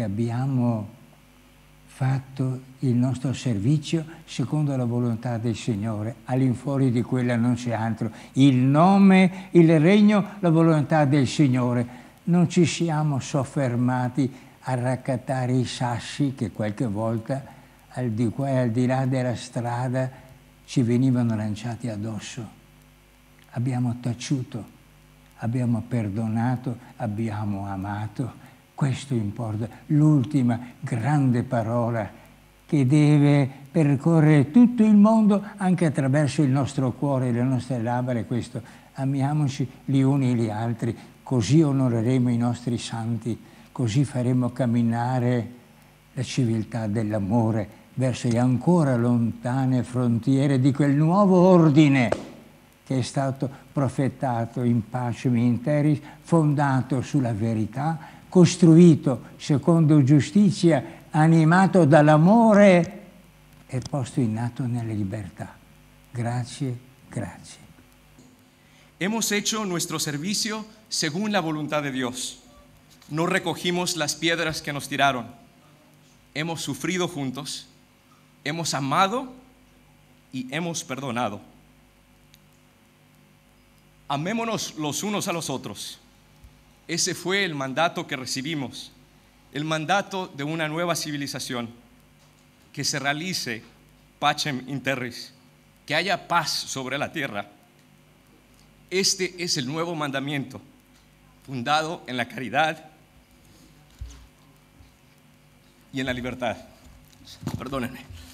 perché abbiamo fatto il nostro servizio secondo la volontà del Signore, all'infuori di quella non c'è altro. Il nome, il regno, la volontà del Signore. Non ci siamo soffermati a raccattare i sassi che qualche volta al di qua e al di là della strada ci venivano lanciati addosso. Abbiamo taciuto, abbiamo perdonato, abbiamo amato questo importa, l'ultima grande parola che deve percorrere tutto il mondo anche attraverso il nostro cuore, le nostre labbra, è questo. Amiamoci gli uni e gli altri, così onoreremo i nostri santi, così faremo camminare la civiltà dell'amore verso le ancora lontane frontiere di quel nuovo ordine che è stato profettato in pace interis, fondato sulla verità, costruito secondo giustizia, animato dall'amore e posto in en nella libertà. Grazie, gracias. Hemos hecho nuestro servicio según la voluntad de Dios. No recogimos las piedras que nos tiraron. Hemos sufrido juntos, hemos amado y hemos perdonado. Amémonos los unos a los otros. Ese fue el mandato que recibimos, el mandato de una nueva civilización, que se realice Pachem Interris, que haya paz sobre la tierra. Este es el nuevo mandamiento, fundado en la caridad y en la libertad. Perdónenme.